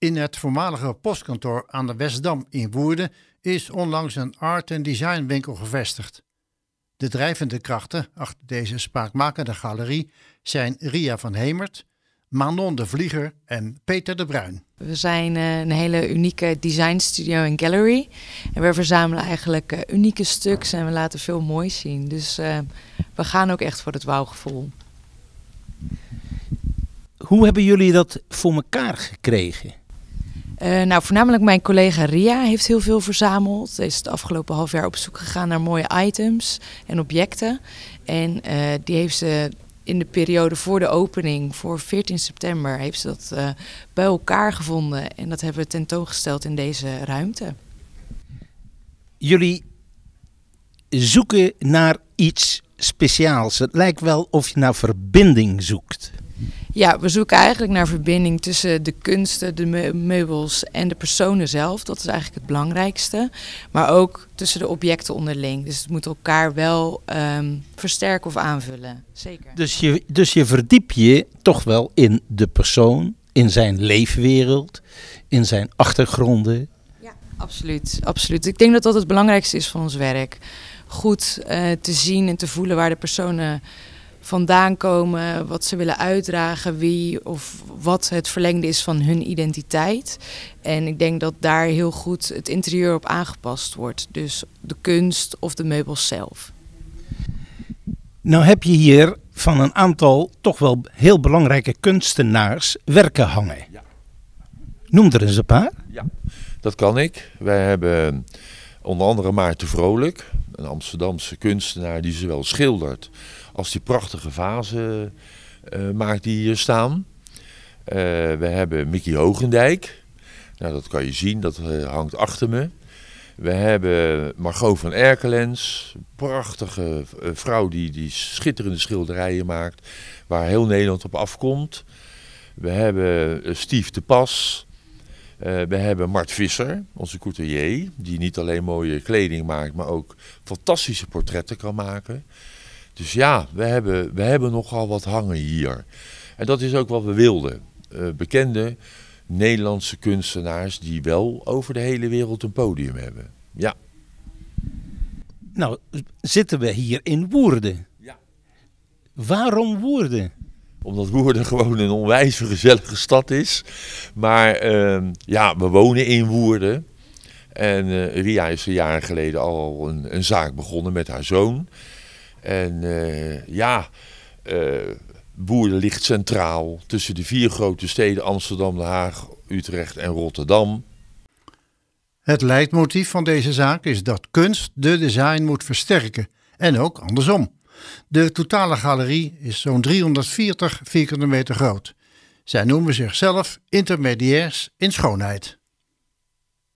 In het voormalige postkantoor aan de Westdam in Woerden is onlangs een art- en designwinkel gevestigd. De drijvende krachten achter deze spraakmakende galerie zijn Ria van Hemert, Manon de Vlieger en Peter de Bruin. We zijn eh, een hele unieke design studio en gallery. En we verzamelen eigenlijk eh, unieke stuks en we laten veel moois zien. Dus eh, we gaan ook echt voor het wauwgevoel. Hoe hebben jullie dat voor elkaar gekregen? Eh, nou, voornamelijk mijn collega Ria heeft heel veel verzameld. Ze is het afgelopen half jaar op zoek gegaan naar mooie items en objecten. En eh, die heeft ze in de periode voor de opening, voor 14 september, heeft ze dat eh, bij elkaar gevonden. En dat hebben we tentoongesteld in deze ruimte. Jullie zoeken naar iets speciaals. Het lijkt wel of je naar verbinding zoekt. Ja, we zoeken eigenlijk naar verbinding tussen de kunsten, de meubels en de personen zelf. Dat is eigenlijk het belangrijkste. Maar ook tussen de objecten onderling. Dus het moet elkaar wel ehm, versterken of aanvullen. Zeker. Dus je, dus je verdiep je toch wel in de persoon, in zijn leefwereld, in zijn achtergronden. Ja, absoluut. absoluut. Ik denk dat dat het belangrijkste is van ons werk. Goed eh, te zien en te voelen waar de personen vandaan komen, wat ze willen uitdragen, wie of wat het verlengde is van hun identiteit. En ik denk dat daar heel goed het interieur op aangepast wordt. Dus de kunst of de meubels zelf. Nou heb je hier van een aantal toch wel heel belangrijke kunstenaars werken hangen. Ja. Noem er eens een paar. Ja, dat kan ik. Wij hebben eh, onder andere Maarten Vrolijk een Amsterdamse kunstenaar die zowel schildert als die prachtige vazen eh, maakt die hier staan. Eh, we hebben Mickey Hogendijk. Nou, dat kan je zien, dat eh, hangt achter me. We hebben Margot van Erkelens, prachtige vrouw die, die schitterende schilderijen maakt, waar heel Nederland op afkomt. We hebben Steve de Pas, eh, we hebben Mart Visser, onze couturier, die niet alleen mooie kleding maakt, maar ook fantastische portretten kan maken. Dus ja, we hebben, we hebben nogal wat hangen hier. En dat is ook wat we wilden. Eh, bekende Nederlandse kunstenaars die wel over de hele wereld een podium hebben. Ja. Nou, zitten we hier in Woerden. Ja. Waarom Woerden? Omdat Woerden gewoon een onwijs gezellige stad is. Maar ehm, ja, we wonen in Woerden. En eh, Ria is een jaar geleden al een, een, zaak begonnen met haar zoon. En eh, ja, eh, Woerden ligt centraal tussen de vier grote steden Amsterdam, Den Haag, Utrecht en Rotterdam. Het leidmotief van deze zaak is dat kunst de design moet versterken en ook andersom. De totale galerie is zo'n 340 vierkante meter groot. Zij noemen zichzelf intermediairs in schoonheid.